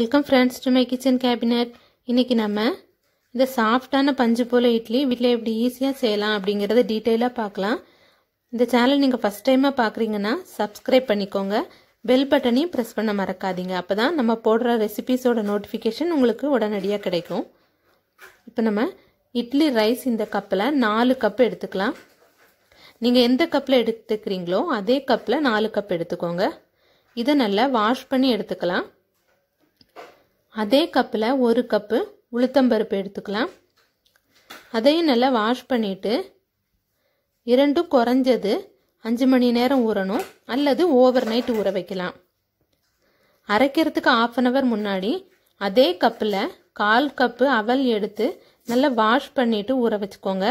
welcome friends to my kitchen cabinet இன்றைக்கி நம்ம இந்த சாஃப்டான பஞ்சு போல் இட்லி வீட்டில் எப்படி ஈஸியாக செய்யலாம் அப்படிங்கிறத டீட்டெயிலாக பார்க்கலாம் இந்த சேனல் நீங்கள் ஃபஸ்ட் டைமாக பார்க்குறீங்கன்னா சப்ஸ்கிரைப் பண்ணிக்கோங்க பெல் பட்டனையும் ப்ரெஸ் பண்ண மறக்காதீங்க அப்போ தான் நம்ம போடுற ரெசிபீஸோட நோட்டிஃபிகேஷன் உங்களுக்கு உடனடியாக கிடைக்கும் இப்போ நம்ம இட்லி ரைஸ் இந்த கப்பில் நாலு கப் எடுத்துக்கலாம் நீங்கள் எந்த கப்பில் எடுத்துக்கிறீங்களோ அதே கப்பில் நாலு கப் எடுத்துக்கோங்க இதை நல்லா வாஷ் பண்ணி எடுத்துக்கலாம் அதே கப்பில் ஒரு கப்பு உளுத்தம்பருப்பு எடுத்துக்கலாம் அதையும் நல்லா வாஷ் பண்ணிவிட்டு இரண்டும் குறைஞ்சது அஞ்சு மணி நேரம் ஊறணும் அல்லது ஓவர் நைட் ஊற வைக்கலாம் அரைக்கிறதுக்கு ஆஃப் அன் ஹவர் முன்னாடி அதே கப்பில் கால் கப்பு அவல் எடுத்து நல்லா வாஷ் பண்ணிவிட்டு ஊற வச்சுக்கோங்க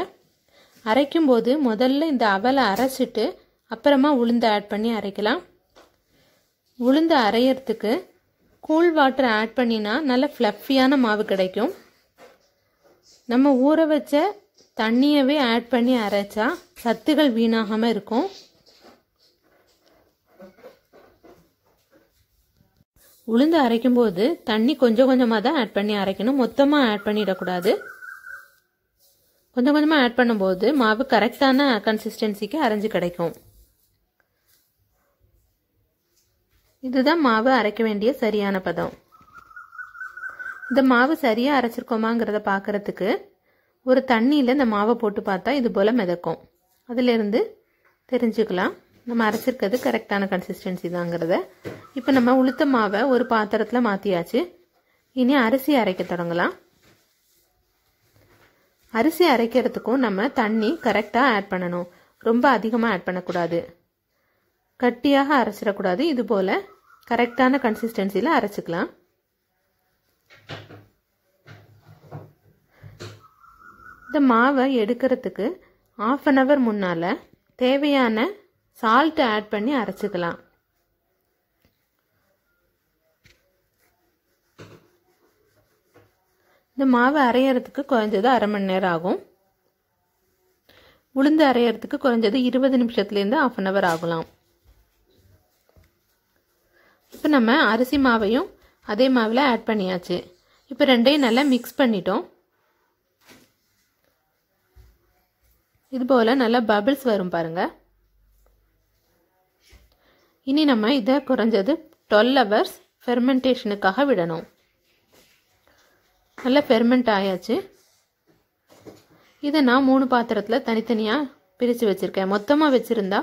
அரைக்கும்போது முதல்ல இந்த அவலை அரைச்சிட்டு அப்புறமா உளுந்து ஆட் பண்ணி அரைக்கலாம் உளுந்து அரைகிறதுக்கு கூல் வாட்டரை ஆட் பண்ணினா நல்ல ஃப்ளஃபியான மாவு கிடைக்கும் நம்ம ஊற வச்ச தண்ணியவே ஆட் பண்ணி அரைச்சா சத்துகள் வீணாகாமல் இருக்கும் உளுந்து அரைக்கும் போது தண்ணி கொஞ்சம் கொஞ்சமாக தான் ஆட் பண்ணி அரைக்கணும் மொத்தமாக ஆட் பண்ணிடக்கூடாது கொஞ்சம் கொஞ்சமாக ஆட் பண்ணும்போது மாவு கரெக்டான கன்சிஸ்டன்சிக்கு அரைஞ்சு கிடைக்கும் இதுதான் மாவு அரைக்க வேண்டிய சரியான பதம் இந்த மாவு சரியாக அரைச்சிருக்கோமாங்கிறத பாக்குறதுக்கு ஒரு தண்ணியில் இந்த மாவை போட்டு பார்த்தா இது போல் மிதக்கும் இருந்து தெரிஞ்சுக்கலாம் நம்ம அரைச்சிருக்கிறது கரெக்டான கன்சிஸ்டன்சி தாங்கிறத இப்போ நம்ம உளுத்த மாவை ஒரு பாத்திரத்தில் மாற்றியாச்சு இனி அரிசி அரைக்க தொடங்கலாம் அரிசி அரைக்கிறதுக்கும் நம்ம தண்ணி கரெக்டாக ஆட் பண்ணணும் ரொம்ப அதிகமாக ஆட் பண்ணக்கூடாது கட்டியாக அரைச்சிடக்கூடாது இது போல் கரெக்டான கன்சிஸ்டன்சியில் அரைச்சிக்கலாம் இந்த மாவை எடுக்கிறதுக்கு ஆஃப் அன் அவர் முன்னால் தேவையான சால்ட்டு ஆட் பண்ணி அரைச்சிக்கலாம் இந்த மாவை அரைகிறதுக்கு குறைஞ்சது அரை மணி நேரம் ஆகும் உளுந்து அரைகிறதுக்கு குறைஞ்சது இருபது நிமிஷத்துலேருந்து ஆஃப் அன் அவர் ஆகலாம் இப்போ நம்ம அரிசி மாவையும் அதே மாவில் ஆட் பண்ணியாச்சு இப்போ ரெண்டையும் நல்லா மிக்ஸ் பண்ணிட்டோம் இது போல் நல்லா பபிள்ஸ் வரும் பாருங்கள் இனி நம்ம இதை குறைஞ்சது டுவெல் ஹவர்ஸ் ஃபெர்மெண்டேஷனுக்காக விடணும் நல்லா ஃபெர்மெண்ட் ஆயாச்சு இதை நான் மூணு பாத்திரத்தில் தனித்தனியாக பிரித்து வச்சுருக்கேன் மொத்தமாக வச்சுருந்தா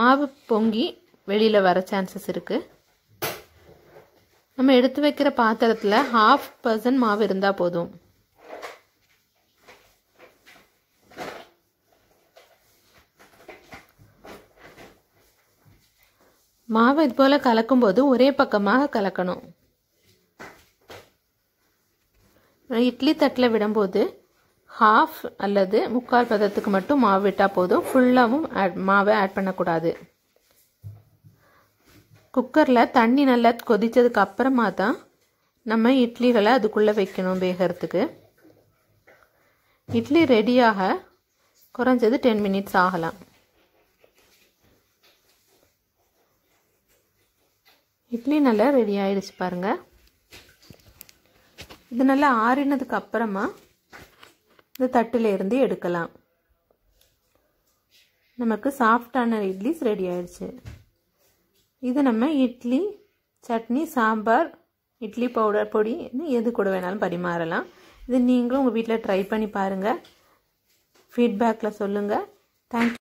மாவு பொங்கி வெளியில் வர சான்சஸ் இருக்குது நம்ம எடுத்து வைக்கிற பாத்திரத்தில் ஹாஃப் பர்சன்ட் மாவு இருந்தால் போதும் மாவு இது போல் கலக்கும்போது ஒரே பக்கமாக கலக்கணும் இட்லி தட்டில் விடும்போது ஹாஃப் அல்லது முக்கால் பதத்துக்கு மட்டும் மாவு விட்டால் போதும் ஃபுல்லாகவும் ஆட் மாவை ஆட் பண்ணக்கூடாது குக்கரில் தண்ணி நல்லா கொதித்ததுக்கு அப்புறமா தான் நம்ம இட்லிகளை அதுக்குள்ளே வைக்கணும் வேகிறதுக்கு இட்லி ரெடியாக குறைஞ்சது டென் மினிட்ஸ் ஆகலாம் இட்லி நல்லா ரெடி ஆயிடுச்சு பாருங்கள் இது நல்லா ஆறினதுக்கு அப்புறமா இந்த இருந்து எடுக்கலாம் நமக்கு சாஃப்டான இட்லிஸ் ரெடி ஆயிடுச்சு இது நம்ம இட்லி சட்னி சாம்பார் இட்லி பவுடர் பொடி எது கூட வேணாலும் பரிமாறலாம் இது நீங்களும் உங்கள் வீட்டில் ட்ரை பண்ணி பாருங்கள் ஃபீட்பேக்கில் சொல்லுங்கள் தேங்க்யூ